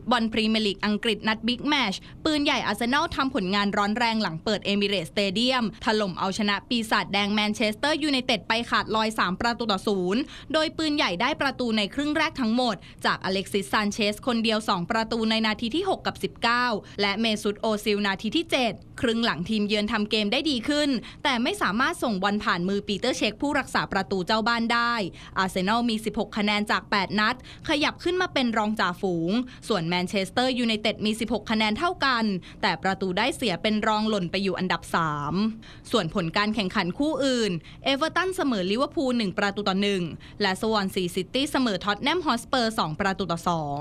ตบอลพรีเมียร์ลีกอังกฤษนัดบิ๊กแมชปืนใหญ่อาร์เซนอลทำผลงานร้อนแรงหลังเปิดเอมิเรตสเตเดียมถล่มเอาชนะปีศาจแดงแมนเชสเตอร์ยูไนเต็ดไปขาดลอย 3 ประตูต่อศูนย์ โดยปืนใหญ่ได้ประตูในครึ่งแรกทั้งหมดจากอเล็กซิสซานเชสคนเดียว 2 ประตูในนาทีที่ 6 กับ 19 และเมซุตโอซิลนาทีที่ 7ครึ่งหลังทีมเยือนทำเกมได้ดีขึ้น แต่ไม่สามารถส่งบอลผ่านมือปีเตอร์เช็คผู้รักษาประตูเจ้าบ้านได้ อาร์เซนอลมี 16 คะแนนจาก 8 นัด ขยับขึ้นมาเป็นรองจ่าฝูง ส่วนแมนเชสเตอร์ยูไนเต็ดมี 16 คะแนนเท่ากัน แต่ประตูได้เสียเป็นรองหล่นไปอยู่อันดับ 3 ส่วนผลการแข่งขันคู่อื่น เอเวอร์ตันเสมอลิเวอร์พูล 1 ประตูต่อ 1 และสวอนซีซิตี้เสมอท็อตแนมฮอสเปอร์ 2 ประตูต่อ 2